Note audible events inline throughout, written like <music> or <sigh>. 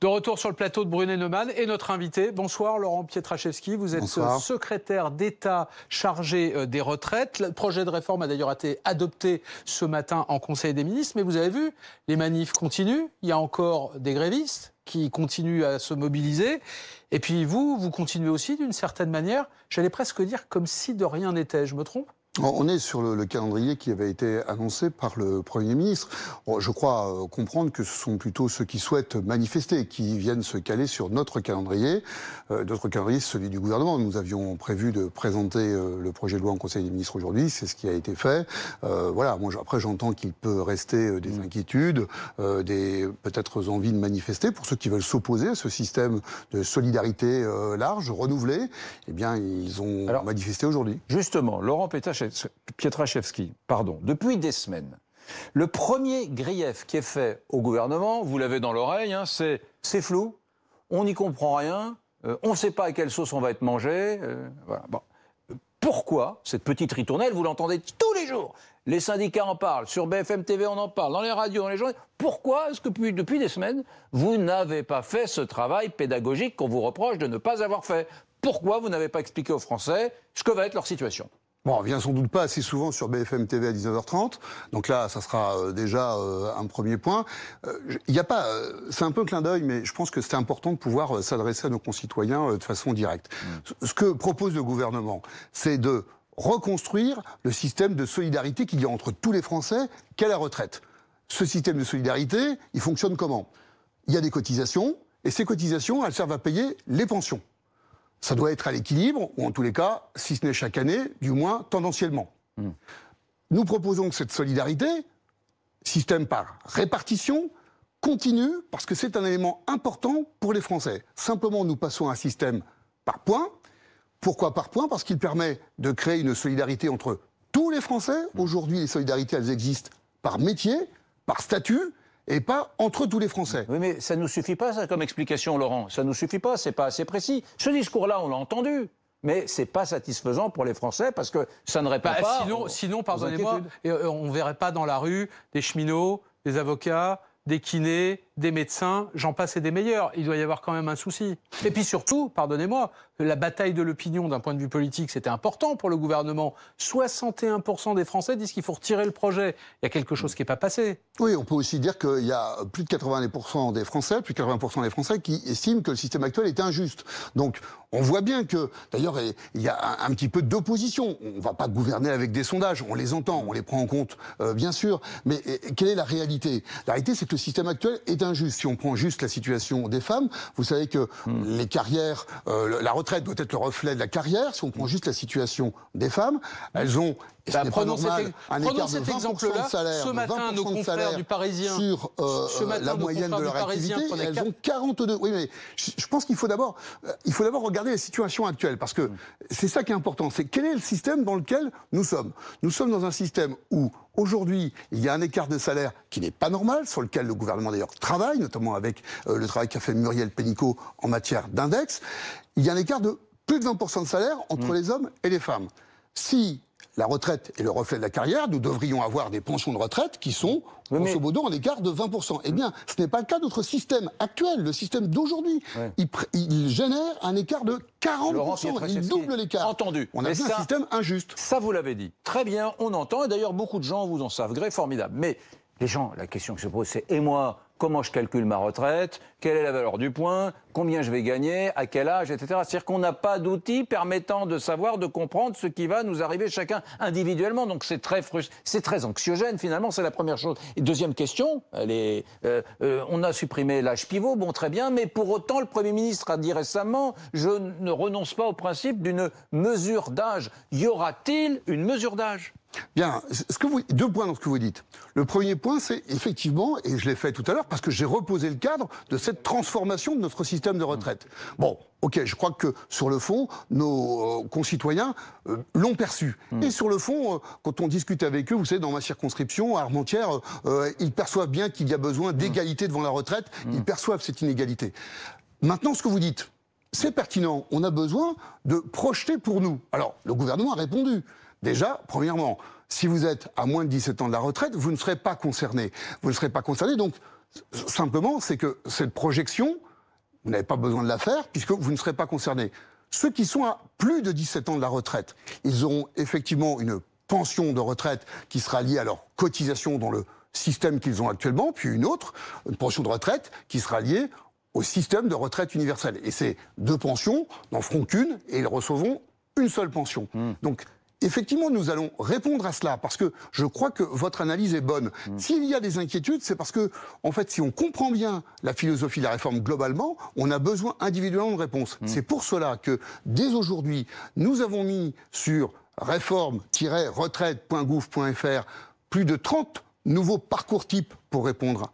De retour sur le plateau de Brunet Neumann et notre invité. Bonsoir Laurent Pietraszewski, vous êtes euh, secrétaire d'État chargé euh, des retraites. Le projet de réforme a d'ailleurs été adopté ce matin en Conseil des ministres, mais vous avez vu, les manifs continuent, il y a encore des grévistes qui continuent à se mobiliser. Et puis vous, vous continuez aussi d'une certaine manière, j'allais presque dire comme si de rien n'était, je me trompe on est sur le, calendrier qui avait été annoncé par le Premier ministre. Je crois euh, comprendre que ce sont plutôt ceux qui souhaitent manifester qui viennent se caler sur notre calendrier. Euh, notre calendrier, celui du gouvernement. Nous avions prévu de présenter euh, le projet de loi en Conseil des ministres aujourd'hui. C'est ce qui a été fait. voilà. Moi, après, j'entends qu'il peut rester des mm. inquiétudes, des peut-être envies de manifester pour ceux qui veulent s'opposer à ce système de solidarité large, renouvelé. Eh bien, ils ont manifesté aujourd'hui. Justement, Laurent Pétache Pietraszewski, pardon, depuis des semaines, le premier grief qui est fait au gouvernement, vous l'avez dans l'oreille, hein, c'est c'est flou, on n'y comprend rien, euh, on ne sait pas à quelle sauce on va être mangé. Euh, Pourquoi cette petite ritournelle, vous l'entendez tous les jours Les syndicats en parlent, sur BFM TV on en parle, dans les radios, dans les journaux. Pourquoi est-ce que depuis des semaines, vous n'avez pas fait ce travail pédagogique qu'on vous reproche de ne pas avoir fait Pourquoi vous n'avez pas expliqué aux Français ce que va être leur situation Bon, on vient sans doute pas assez souvent sur BFM TV à 19h30. Donc là, ça sera euh, déjà euh, un premier point. Euh, il n'y a pas, c'est un peu un clin d'œil, mais je pense que c'est important de pouvoir s'adresser à nos concitoyens de façon directe. Mm. Ce que propose le gouvernement, c'est de reconstruire le système de solidarité qu'il y a entre tous les Français qu'est la retraite. Ce système de solidarité, il fonctionne comment Il y a des cotisations, et ces cotisations, elles servent à payer les pensions ça doit être à l'équilibre, ou en tous les cas, si ce n'est chaque année, du moins tendanciellement. Hmm. Nous proposons que cette solidarité, système par répartition, continue parce que c'est un élément important pour les Français. Simplement, nous passons à un système par points. Pourquoi par points Parce qu'il permet de créer une solidarité entre tous les Français. Hmm. Aujourd'hui, les solidarités, elles existent par métier, par statut et pas entre tous les Français. Oui, mais ça ne nous suffit pas, ça, comme explication, Laurent. Ça ne nous suffit pas, c'est pas assez précis. Ce discours-là, on l'a entendu. Mais c'est pas satisfaisant pour les Français parce que ça ne répond bah, pas. Sinon, sinon pardonnez-moi, euh, on verrait pas dans la rue des cheminots, des avocats, des kinés, des médecins, j'en passe et des meilleurs. Il doit y avoir quand même un souci. Et puis surtout, pardonnez-moi, la bataille de l'opinion d'un point de vue politique, c'était important pour le gouvernement. 61% des Français disent qu'il faut retirer le projet. Il y a quelque chose qui n'est pas passé. Oui, on peut aussi dire qu'il y a plus de 80% des Français, plus de 80% des Français qui estiment que le système actuel est injuste. Donc, on voit bien que, d'ailleurs, il y a un, petit peu d'opposition. On ne va pas gouverner avec des sondages, on les entend, on les prend en compte, euh, bien sûr. Mais quelle est la réalité La réalité, c'est que le système actuel est injuste. Si on prend juste la situation des femmes, vous savez que hmm. les carrières, euh, la retraite doit être le reflet de la carrière. Si on prend juste la situation des femmes, elles ont bah, prenons cet, exemple-là. salaire, ce matin, nos confrères du Parisien sur euh, euh, euh, la moyenne de leur activité, elles ont 42. Oui, mais je, pense qu'il faut d'abord, il faut d'abord regarder la situation actuelle parce que c'est ça qui est important. C'est quel est le système dans lequel nous sommes. Nous sommes dans un système où Aujourd'hui, il y a un écart de salaire qui n'est pas normal, sur lequel le gouvernement d'ailleurs travaille, notamment avec le travail qu'a fait Muriel Pénicaud en matière d'index. Il y a un écart de plus de 20% de salaire entre mm. les hommes et les femmes. Si la retraite est le reflet de la carrière, nous devrions avoir des pensions de retraite qui sont, grosso modo, en écart de 20%. Eh bien, ce n'est pas le cas de notre système actuel, le système d'aujourd'hui. Il, génère un écart de 40%, il double l'écart. Entendu. On a un système injuste. Ça, vous l'avez dit. Très bien, on entend, et d'ailleurs, beaucoup de gens vous en savent gré, formidable. Mais les gens, la question que se pose, c'est, et moi comment je calcule ma retraite, quelle est la valeur du point, combien je vais gagner, à quel âge, etc. C'est-à-dire qu'on n'a pas d'outils permettant de savoir, de comprendre ce qui va nous arriver chacun individuellement. Donc c'est très c'est très anxiogène finalement, c'est la première chose. deuxième question, euh, euh, on a supprimé l'âge pivot, bon très bien, mais pour autant le Premier ministre a dit récemment, je ne renonce pas au principe d'une mesure d'âge. Y aura-t-il une mesure d'âge Bien, deux points dans ce que vous dites. Le premier point, c'est effectivement, et je l'ai fait tout à l'heure, parce que j'ai reposé le cadre de cette transformation de notre système de retraite. Mmh. Bon, ok, je crois que sur le fond, nos euh, concitoyens euh, l'ont perçu. Mmh. Et sur le fond, euh, quand on discute avec eux, vous savez, dans ma circonscription, à Armentières, ils perçoivent bien qu'il y a besoin d'égalité devant la retraite, mmh. ils perçoivent cette inégalité. Maintenant, ce que vous dites, c'est pertinent. On a besoin de projeter pour nous. Alors, le gouvernement a répondu. Déjà, premièrement, si vous êtes à moins de 17 ans de la retraite, vous ne serez pas concerné. Vous ne serez pas concerné. Donc, simplement, c'est que cette projection, vous n'avez pas besoin de la faire puisque vous ne serez pas concerné. Ceux qui sont à plus de 17 ans de la retraite, ils auront effectivement une pension de retraite qui sera liée à leur cotisation dans le système qu'ils ont actuellement, puis une autre, une pension de retraite qui sera liée au système de retraite universelle. Et ces deux pensions n'en feront qu'une et ils recevront une seule pension. Hmm. Donc, effectivement, nous allons répondre à cela parce que je crois que votre analyse est bonne. Hmm. S'il y a des inquiétudes, c'est parce que, en fait, si on comprend bien la philosophie de la réforme globalement, on a besoin individuellement de réponses. Hmm. C'est pour cela que, dès aujourd'hui, nous avons mis sur réforme-retraite.gouv.fr plus de 30 nouveaux parcours types pour répondre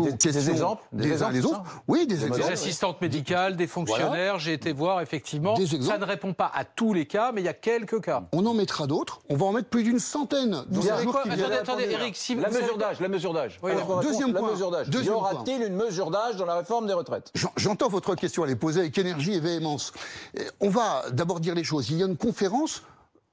des, exemples, des, uns autres. Oui, des, exemples. Des assistantes médicales, des fonctionnaires, j'ai été voir effectivement. ça ne répond pas à tous les cas, mais il y a quelques cas. On en mettra d'autres. On va en mettre plus d'une centaine. Vous quoi Attendez, attendez, Eric, la, mesure d'âge. la mesure d'âge, deuxième mesure d'âge. Y aura-t-il une mesure d'âge dans la réforme des retraites J'entends votre question, elle est posée avec énergie et véhémence. On va d'abord dire les choses. Il y a une conférence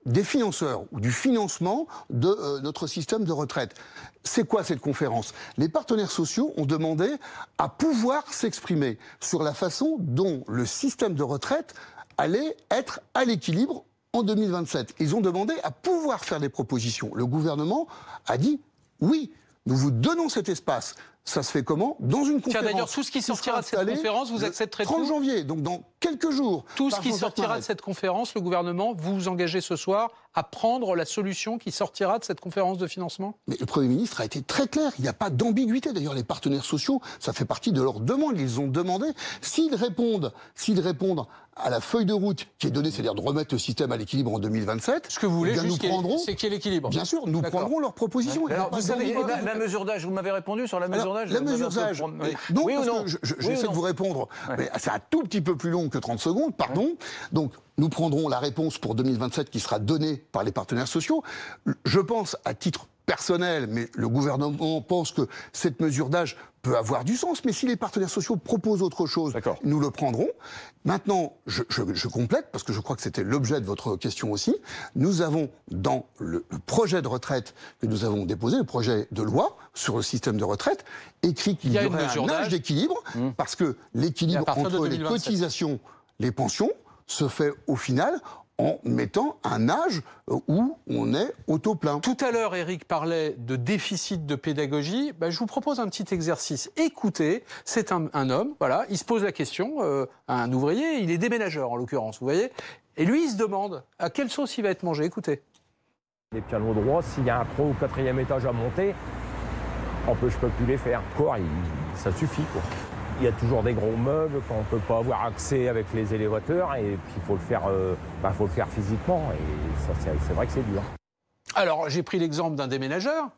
des financeurs ou du financement de euh, notre système de retraite. C'est quoi cette conférence Les partenaires sociaux ont demandé à pouvoir s'exprimer sur la façon dont le système de retraite allait être à l'équilibre en 2027. Ils ont demandé à pouvoir faire des propositions. Le gouvernement a dit oui, nous vous donnons cet espace. Ça se fait comment Dans une conférence. d'ailleurs, tout ce qui sortira de cette conférence, vous accepterez 30 janvier, donc dans quelques jours. Tout ce qui sortira de cette conférence, le gouvernement, vous vous engagez ce soir à prendre la solution qui sortira de cette conférence de financement Mais le Premier ministre a été très clair, il n'y a pas d'ambiguïté. D'ailleurs, les partenaires sociaux, ça fait partie de leur demande. Ils ont demandé, s'ils répondent, s'ils répondent à la feuille de route qui est donnée, c'est-à-dire de remettre le système à l'équilibre en 2027. Ce que vous voulez, eh c'est qu'il y ait l'équilibre. Bien sûr, nous prendrons leur proposition. Alors, vous la, la mesure d'âge, vous m'avez répondu sur la mesure la mesure d'âge. Donc, j'essaie de vous répondre. Mais c'est un tout petit peu plus long que 30 secondes, pardon. Donc, nous prendrons la réponse pour 2027 qui sera donnée par les partenaires sociaux. Je pense, à titre personnel, mais le gouvernement pense que cette mesure d'âge peut avoir du sens, mais si les partenaires sociaux proposent autre chose, nous le prendrons. Maintenant, je, complète, parce que je crois que c'était l'objet de votre question aussi, nous avons dans le, projet de retraite que nous avons déposé, le projet de loi sur le système de retraite, écrit qu'il y, aurait un âge d'équilibre, mmh. parce que l'équilibre entre les cotisations, les pensions, se fait au final en mettant un âge euh, où on est plein. – Tout à l'heure, Eric parlait de déficit de pédagogie. Bah, je vous propose un petit exercice. Écoutez, c'est un, homme, voilà, il se pose la question euh, à un ouvrier, il est déménageur en l'occurrence, vous voyez, et lui, il se demande à quelle sauce il va être mangé. Écoutez. Les pianos droits, s'il y a un pro ou quatrième étage à monter, on peut, je peux plus les faire. Quoi, ça suffit, pour il y a toujours des gros meubles qu'on ne peut pas avoir accès avec les élévateurs et puis il faut, le faire, euh, bah, faut le faire physiquement et c'est vrai que c'est dur. Alors j'ai pris l'exemple d'un déménageur,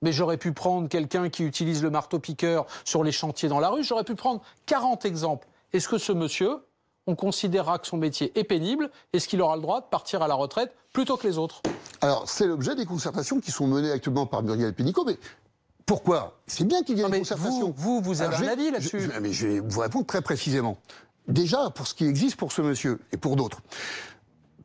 mais j'aurais pu prendre quelqu'un qui utilise le marteau-piqueur sur les chantiers dans la rue, j'aurais pu prendre 40 exemples. Est-ce que ce monsieur, on considérera que son métier est pénible Est-ce qu'il aura le droit de partir à la retraite plutôt que les autres Alors, c'est l'objet des concertations qui sont menées actuellement par Muriel Pénicaud, mais pourquoi C'est bien qu'il y ait une concertation. Vous, vous, avez un avis là-dessus je vais vous répondre très précisément. Déjà, pour ce qui existe pour ce monsieur et pour d'autres.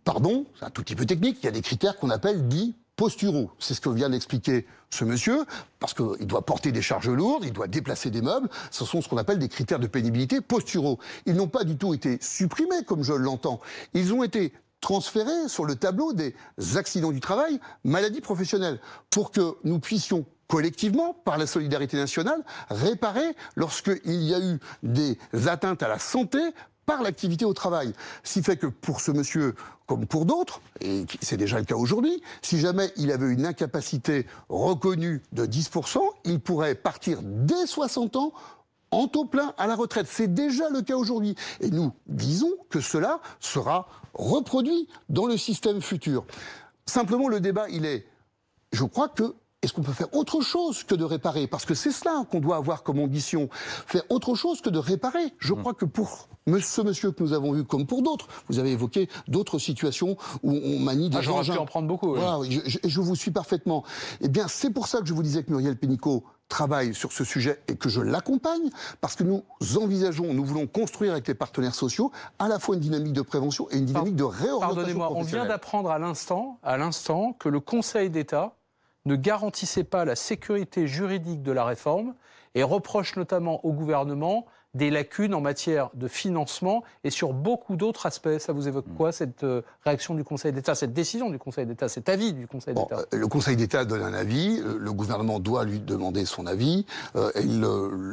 Pardon, c'est un tout petit peu technique, il y a des critères qu'on appelle dits posturaux. C'est ce que vient d'expliquer ce monsieur, parce qu'il doit porter des charges lourdes, il doit déplacer des meubles. Ce sont ce qu'on appelle des critères de pénibilité posturaux. Ils n'ont pas du tout été supprimés, comme je l'entends. Ils ont été transférés sur le tableau des accidents du travail, maladies professionnelles, pour que nous puissions collectivement, par la solidarité nationale, réparer lorsqu'il y a eu des atteintes à la santé par l'activité au travail. Ce qui fait que pour ce monsieur, comme pour d'autres, et c'est déjà le cas aujourd'hui, si jamais il avait une incapacité reconnue de 10%, il pourrait partir dès 60 ans en taux plein à la retraite. C'est déjà le cas aujourd'hui. Et nous disons que cela sera reproduit dans le système futur. Simplement, le débat, il est, je crois que est-ce qu'on peut faire autre chose que de réparer Parce que c'est cela qu'on doit avoir comme ambition. Faire autre chose que de réparer. Je mm. crois que pour ce monsieur que nous avons vu, comme pour d'autres, vous avez évoqué d'autres situations où on manie des ah, J'aurais Pu en prendre beaucoup. je, vous suis parfaitement. Eh bien, c'est pour ça que je vous disais que Muriel Pénicaud travaille sur ce sujet et que je l'accompagne, parce que nous envisageons, nous voulons construire avec les partenaires sociaux à la fois une dynamique de prévention et une dynamique de réorientation. Pardonnez-moi, on vient d'apprendre à l'instant, à l'instant, que le Conseil d'État ne garantissait pas la sécurité juridique de la réforme et reproche notamment au gouvernement des lacunes en matière de financement et sur beaucoup d'autres aspects. Ça vous évoque mm. quoi, cette euh, réaction du Conseil d'État, cette décision du Conseil d'État, cet avis du Conseil d'État euh, Le Conseil d'État donne un avis, euh, le gouvernement doit lui demander son avis, il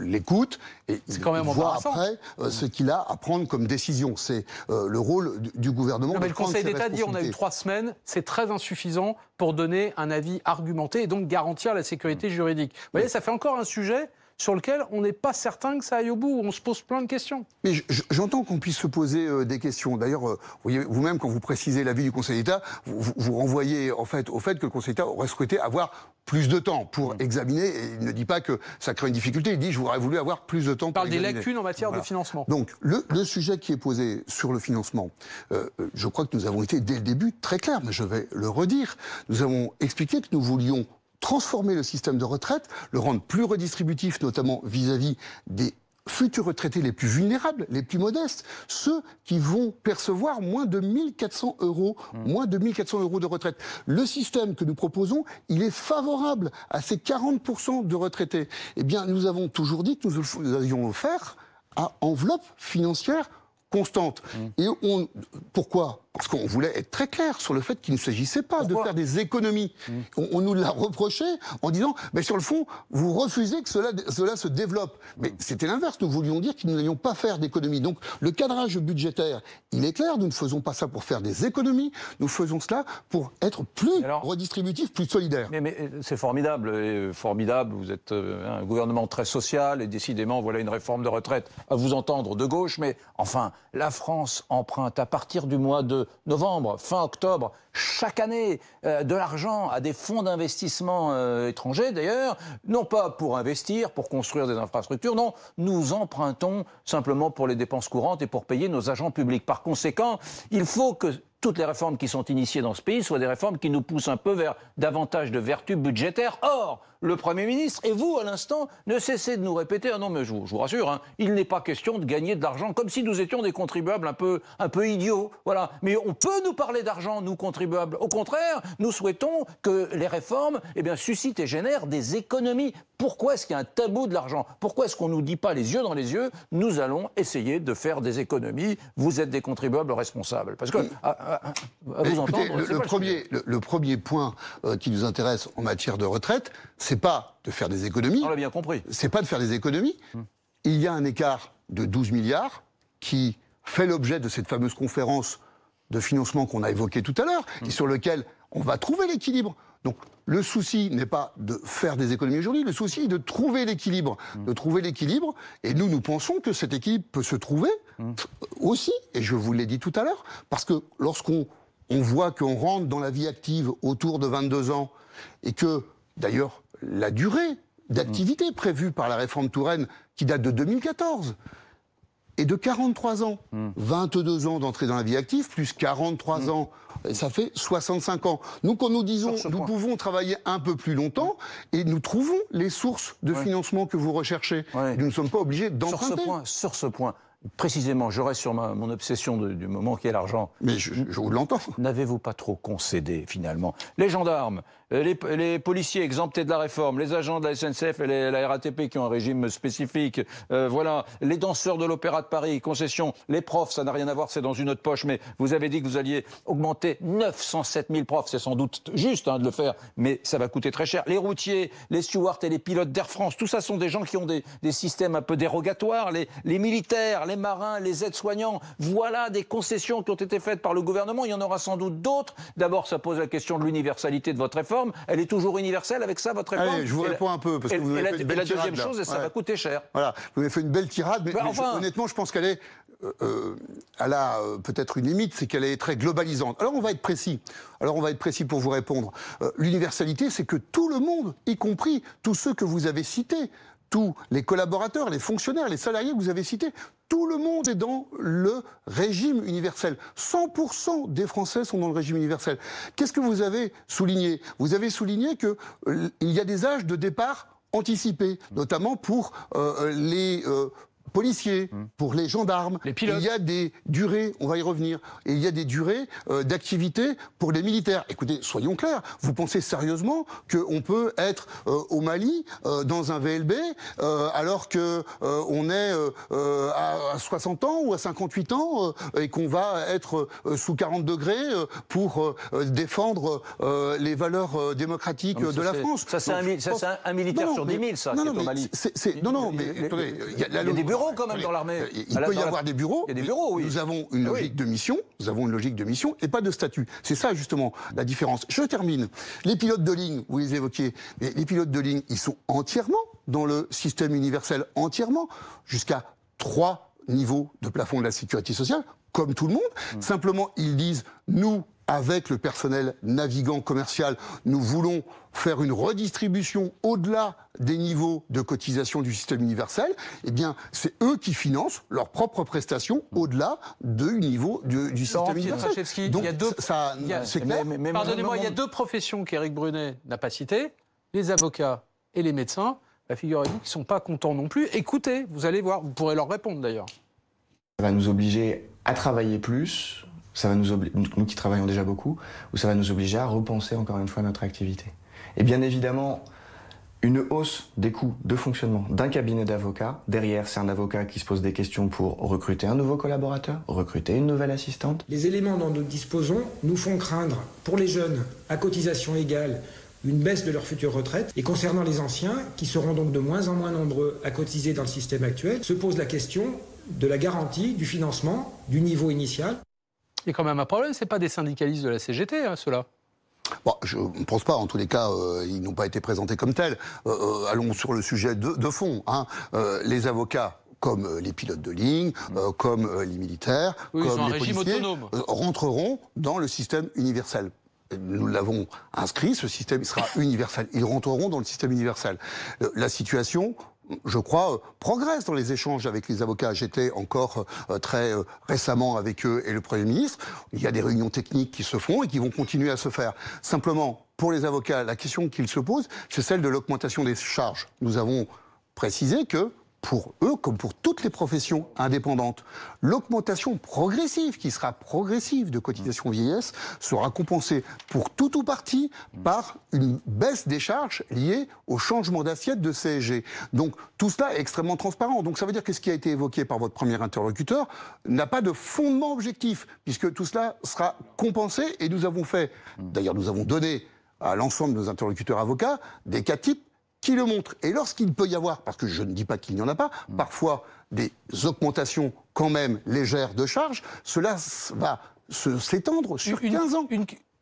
l'écoute et il quand même voit après ce qu'il a à prendre comme décision. C'est le rôle du, gouvernement. mais le Conseil d'État dit on a eu trois semaines, c'est très insuffisant pour donner un avis argumenté et donc garantir la sécurité juridique. Vous voyez, mm. ça fait encore un sujet sur lequel on n'est pas certain que ça aille au bout, on se pose plein de questions. Mais j'entends qu'on puisse se poser euh, des questions. D'ailleurs, euh, vous-même, quand vous précisez l'avis du Conseil d'État, vous, renvoyez en fait au fait que le Conseil d'État aurait souhaité avoir plus de temps pour mm. examiner. il ne dit pas que ça crée une difficulté, il dit j'aurais voulu avoir plus de temps pour examiner. parle des lacunes en matière de financement. Donc, le, sujet qui est posé sur le financement, euh, je crois que nous avons été dès le début très clairs, mais je vais le redire. Nous avons expliqué que nous voulions transformer le système de retraite, le rendre plus redistributif, notamment vis-à-vis des futurs retraités les plus vulnérables, les plus modestes, ceux qui vont percevoir moins de 1400 euros, mmh. moins de 1400 euros de retraite. Le système que nous proposons, il est favorable à ces 40% de retraités. Eh bien, nous avons toujours dit que nous, avions offert à enveloppe financière constante. Mmh. Et on, pourquoi parce qu'on voulait être très clair sur le fait qu'il ne s'agissait pas de faire des économies. Mmh. On, nous l'a reproché en disant, mais sur le fond, vous refusez que cela, cela se développe. Mmh. Mais c'était l'inverse, nous voulions dire que nous n'allions pas faire d'économies. Donc le cadrage budgétaire, il est clair, nous ne faisons pas ça pour faire des économies, nous faisons cela pour être plus redistributif, plus solidaire. Mais, euh, c'est formidable, euh, formidable, vous êtes euh, un gouvernement très social, et décidément, voilà une réforme de retraite à vous entendre de gauche, mais enfin, la France emprunte à partir du mois de novembre, fin octobre, chaque année, euh, de l'argent à des fonds d'investissement euh, étrangers, d'ailleurs, non pas pour investir, pour construire des infrastructures, non, nous empruntons simplement pour les dépenses courantes et pour payer nos agents publics. Par conséquent, il faut que toutes les réformes qui sont initiées dans ce pays soient des réformes qui nous poussent un peu vers davantage de vertus budgétaires. Or, le Premier ministre. Et vous, à l'instant, ne cessez de nous répéter, ah non mais je vous, rassure, hein, il n'est pas question de gagner de l'argent, comme si nous étions des contribuables un peu, un peu idiots. Voilà. Mais on peut nous parler d'argent, nous contribuables. Au contraire, nous souhaitons que les réformes eh bien, suscitent et génèrent des économies. Pourquoi est-ce qu'il y a un tabou de l'argent Pourquoi est-ce qu'on ne nous dit pas les yeux dans les yeux, nous allons essayer de faire des économies, vous êtes des contribuables responsables Parce que, à, vous bah, entendre, le, premier, le, premier, point euh, qui nous intéresse en matière de retraite, c'est c'est pas de faire des économies. On l'a bien compris. C'est pas de faire des économies. Hmm. Il y a un écart de 12 milliards qui fait l'objet de cette fameuse conférence de financement qu'on a évoquée tout à l'heure et hmm. sur lequel on va trouver l'équilibre. Donc le souci n'est pas de faire des économies aujourd'hui, le souci est de trouver l'équilibre. Hmm. De trouver l'équilibre, et nous, nous pensons que cet équilibre peut se trouver aussi, et je vous l'ai dit tout à l'heure, parce que lorsqu'on on voit qu'on rentre dans la vie active autour de 22 ans, et que, d'ailleurs, la durée d'activité mm. prévue par la réforme Touraine, qui date de 2014, est de 43 ans. 22 mm. ans d'entrée dans la vie active, plus 43 mm. ans, ça fait 65 ans. Nous, quand nous disons, nous pouvons travailler un peu plus longtemps, et nous trouvons les sources de financement que vous recherchez. Nous ne sommes pas obligés d'emprunter. Sur ce point, sur ce point, précisément, je reste sur mon obsession du moment qui est l'argent. Mais je, vous l'entends. N'avez-vous pas trop concédé, finalement Les gendarmes, euh, les, policiers exemptés de la réforme, les agents de la SNCF et la RATP qui ont un régime spécifique, euh, voilà, les danseurs de l'Opéra de Paris, concession les profs, ça n'a rien à voir, c'est dans une autre poche, mais vous avez dit que vous alliez augmenter 907 000 profs, c'est sans doute juste hein, de le faire, mais ça va coûter très cher. Les routiers, les stewards et les pilotes d'Air France, tout ça sont des gens qui ont des, systèmes un peu dérogatoires, les, les militaires, les les marins, les aides-soignants. Voilà des concessions qui ont été faites par le gouvernement. Il y en aura sans doute d'autres. D'abord, ça pose la question de l'universalité de votre réforme. Elle est toujours universelle avec ça, votre réforme je vous réponds un peu, parce que vous avez fait la, une belle la deuxième chose, et ça va coûter cher. Voilà, vous avez fait une belle tirade, mais, bah, honnêtement, je pense qu'elle est... Euh, euh, a euh, peut-être une limite, c'est qu'elle est très globalisante. Alors on va être précis. Alors on va être précis pour vous répondre. L'universalité, c'est que tout le monde, y compris tous ceux que vous avez cités, tous les collaborateurs, les fonctionnaires, les salariés que vous avez cités, tout le monde est dans le régime universel. 100% des Français sont dans le régime universel. Qu'est-ce que vous avez souligné Vous avez souligné qu'il euh, y a des âges de départ anticipés, notamment pour euh, euh, les policiers, hmm. pour les gendarmes. il y a des durées, on va y revenir, et il y a des durées euh, d'activité pour les militaires. Écoutez, soyons clairs, vous pensez sérieusement qu'on peut être euh, au Mali, euh, dans un VLB, alors qu'on on est à 60 ans ou à 58 ans et qu'on va être sous 40 degrés pour défendre les valeurs démocratiques de la France. Ça, c'est un, militaire sur 10 ça, non, au Mali. non, mais il y a quand même dans l'armée. Euh, il peut y avoir des bureaux. Il y a des bureaux, oui. Nous avons une ah logique de mission, nous avons une logique de mission et pas de statut. C'est ça justement la différence. Je termine. Les pilotes de ligne, vous les évoquiez, les pilotes de ligne, ils sont entièrement dans le système universel, entièrement, jusqu'à trois niveaux de plafond de la sécurité sociale, comme tout le monde. Mmh. Simplement, ils disent, nous, avec le personnel navigant commercial. Nous voulons faire une redistribution au-delà des niveaux de cotisation du système universel, eh bien, c'est eux qui financent leurs propres prestations au-delà du niveau du, système universel. Donc, Pardonnez-moi, il y a deux professions qu'Éric Brunet n'a pas citées, les avocats et les médecins. La bah, est vous qui ne sont pas contents non plus. Écoutez, vous allez voir, vous pourrez leur répondre d'ailleurs. Ça va nous obliger à travailler plus, va nous obliger, nous qui travaillons déjà beaucoup, ou ça va nous obliger à repenser encore une fois notre activité. Et bien évidemment, une hausse des coûts de fonctionnement d'un cabinet d'avocats. Derrière, c'est un avocat qui se pose des questions pour recruter un nouveau collaborateur, recruter une nouvelle assistante. Les éléments dont nous disposons nous font craindre, pour les jeunes, à cotisation égale, une baisse de leur future retraite. Et concernant les anciens, qui seront donc de moins en moins nombreux à cotiser dans le système actuel, se pose la question de la garantie du financement du niveau initial. Il y a quand même un problème, ce pas des syndicalistes de la CGT, hein, ceux-là. je ne pense pas. En tous les cas, euh, ils n'ont pas été présentés comme tels. Euh, euh, allons sur le sujet de, fond. Hein. les avocats comme les pilotes de ligne, comme les militaires, comme les policiers, rentreront dans le système universel. Nous l'avons inscrit, ce système sera <laughs> universel. Ils rentreront dans le système universel. la situation je crois, euh, progresse dans les échanges avec les avocats. J'étais encore euh, euh, très récemment avec eux et le Premier ministre. Il y a des réunions techniques qui se font et qui vont continuer à se faire. Simplement, pour les avocats, la question qu'ils se posent, c'est celle de l'augmentation des charges. Nous avons précisé que pour eux comme pour toutes les professions indépendantes. L'augmentation progressive, qui sera progressive de cotisation vieillesse, sera compensée pour tout ou partie par une baisse des charges liées au changement d'assiette de CSG. Donc tout cela est extrêmement transparent. Donc ça veut dire que ce qui a été évoqué par votre premier interlocuteur n'a pas de fondement objectif, puisque tout cela sera compensé et nous avons fait, d'ailleurs nous avons donné à l'ensemble de nos interlocuteurs avocats des cas types qui le montre Et lorsqu'il peut y avoir, parce que je ne dis pas qu'il n'y en a pas, hmm. parfois des augmentations quand même légères de charges, cela va s'étendre sur une, 15 ans.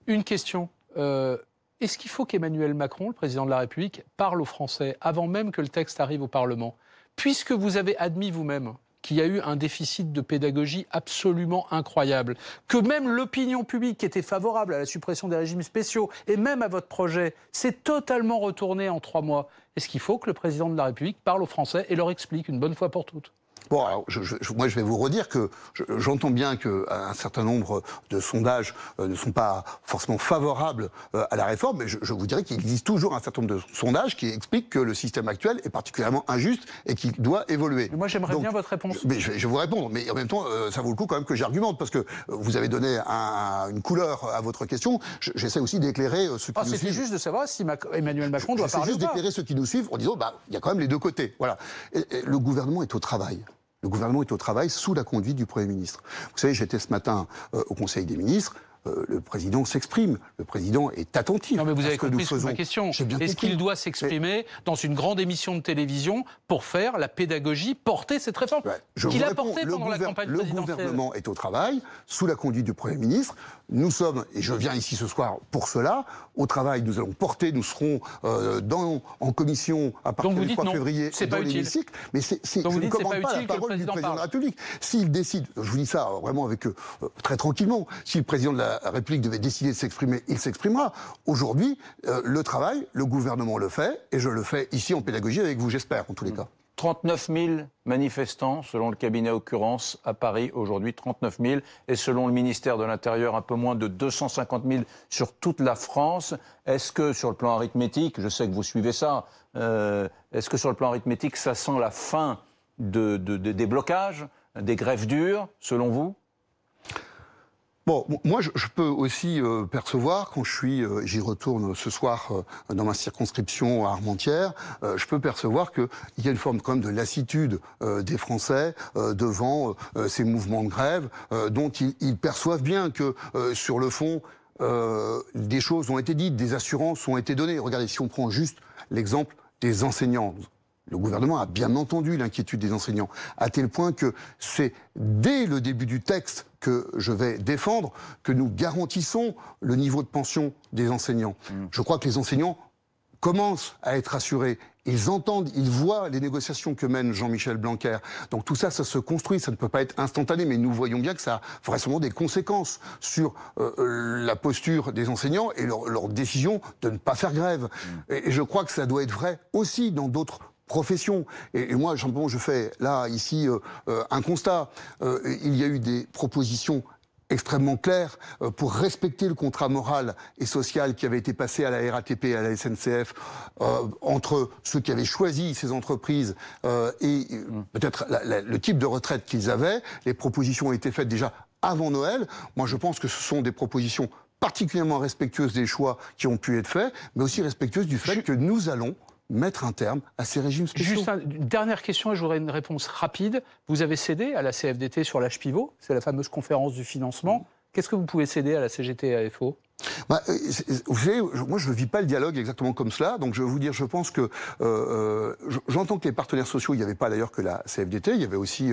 Une, question. Euh, est-ce qu'il faut qu'Emmanuel Macron, le président de la République, parle aux Français avant même que le texte arrive au Parlement Puisque vous avez admis vous-même qu'il y a eu un déficit de pédagogie absolument incroyable, que même l'opinion publique qui était favorable à la suppression des régimes spéciaux et même à votre projet s'est totalement retournée en trois mois. Est-ce qu'il faut que le président de la République parle aux Français et leur explique une bonne fois pour toutes Bon, alors, je, je, moi, je vais vous redire que j'entends bien qu'un euh, certain nombre de sondages euh, ne sont pas forcément favorables euh, à la réforme, mais je, vous dirais qu'il existe toujours un certain nombre de sondages qui expliquent que le système actuel est particulièrement injuste et qu'il doit évoluer. moi, j'aimerais bien votre réponse. Mais je, vais vous répondre, mais en même temps, ça vaut le coup quand même que j'argumente, parce que vous avez donné un, une couleur à votre question. J'essaie aussi d'éclairer ce qui ah, nous suivent. juste de savoir si Emmanuel Macron doit parler. juste d'éclairer ceux qui nous suivent en disant, bah, il y a quand même les deux côtés. Voilà. le gouvernement est au travail. Le gouvernement est au travail sous la conduite du Premier ministre. Vous savez, j'étais ce matin euh, au Conseil des ministres. Euh, le président s'exprime, le président est attentif. Non, mais vous avez compris ma question. Est-ce qu'il doit s'exprimer dans une grande émission de télévision pour faire la pédagogie, porter cette réforme qu'il a portée pendant la campagne Le gouvernement est au travail, sous la conduite du Premier ministre. Nous sommes, et je viens ici ce soir pour cela, au travail, nous allons porter, nous serons euh, dans, en commission à partir du 3 février. février dans l'hémicycle. Mais c'est, je ne commande pas, la parole du président de la République. S'il décide, je vous dis ça vraiment avec eux, très tranquillement, si le président de la la réplique devait décider de s'exprimer, il s'exprimera. Aujourd'hui, euh, le travail, le gouvernement le fait, et je le fais ici en pédagogie avec vous, j'espère, en tous les hmm. cas. 39 000 manifestants, selon le cabinet Occurrence, à Paris aujourd'hui, 39 000, et selon le ministère de l'Intérieur, un peu moins de 250 000 sur toute la France. Est-ce que sur le plan arithmétique, je sais que vous suivez ça, euh, est-ce que sur le plan arithmétique, ça sent la fin des blocages, des grèves dures, selon vous Bon, moi, je, je peux aussi euh, percevoir quand je suis, euh, j'y retourne ce soir euh, dans ma circonscription à Armentières, je peux percevoir qu'il y a une forme quand même de lassitude des Français devant ces mouvements de grève, dont ils, ils, perçoivent bien que sur le fond, des choses ont été dites, des assurances ont été données. Regardez, si on prend juste l'exemple des enseignants, le gouvernement a bien entendu l'inquiétude des enseignants, à tel point que c'est dès le début du texte que je vais défendre, que nous garantissons le niveau de pension des enseignants. Mm. Je crois que les enseignants commencent à être assurés. Ils entendent, ils voient les négociations que mène Jean-Michel Blanquer. Donc tout ça, ça se construit, ça ne peut pas être instantané, mais nous voyons bien que ça a vraisemblablement des conséquences sur euh, euh, la posture des enseignants et leur, leur, décision de ne pas faire grève. Mm. Et, je crois que ça doit être vrai aussi dans d'autres profession. Et, moi, je fais là, ici, euh, euh, un constat. Euh, il y a eu des propositions extrêmement claires pour respecter le contrat moral et social qui avait été passé à la RATP et à la SNCF entre ceux qui avaient choisi ces entreprises et mmh. peut-être le type de retraite qu'ils avaient. Les propositions ont été faites déjà avant Noël. Moi, je pense que ce sont des propositions particulièrement respectueuses des choix qui ont pu être faits, mais aussi respectueuses du fait que nous allons mettre un terme à ces régimes spéciaux. Juste une dernière question et j'aurai une réponse rapide. Vous avez cédé à la CFDT sur l'âge pivot, c'est la fameuse conférence du financement. Qu'est-ce que vous pouvez céder à la CGT et AFO bah, euh, vous savez, moi, je ne vis pas le dialogue exactement comme cela. Donc, je vais vous dire, je pense que euh, euh, j'entends que les partenaires sociaux, il n'y avait pas d'ailleurs que la CFDT, il y avait aussi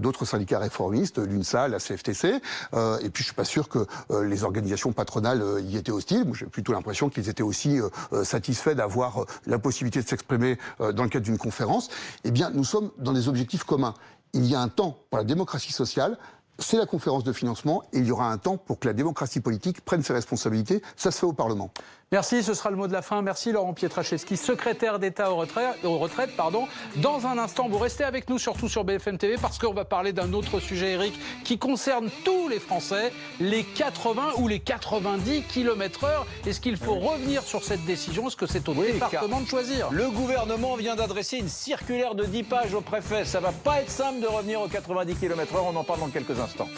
d'autres syndicats réformistes, l'UNSA, la CFTC. et puis, je suis pas sûr que les organisations patronales y étaient hostiles. J'ai plutôt l'impression qu'ils étaient aussi satisfaits d'avoir la possibilité de s'exprimer dans le cadre d'une conférence. Eh bien, nous sommes dans des objectifs communs. Il y a un temps pour la démocratie sociale, c'est la conférence de financement et il y aura un temps pour que la démocratie politique prenne ses responsabilités. Ça se fait au Parlement. Merci, ce sera le mot de la fin. Merci Laurent Pietraszewski, secrétaire d'État aux retraites, pardon. Dans un instant, vous restez avec nous, surtout sur BFM TV, parce qu'on va parler d'un autre sujet, Eric, qui concerne tous les Français, les 80 ou les 90 km/h. Est-ce qu'il faut revenir sur cette décision Est-ce que c'est au département de choisir Le gouvernement vient d'adresser une circulaire de 10 pages au préfet. Ça va pas être simple de revenir aux 90 km/h. On en parle dans quelques instants.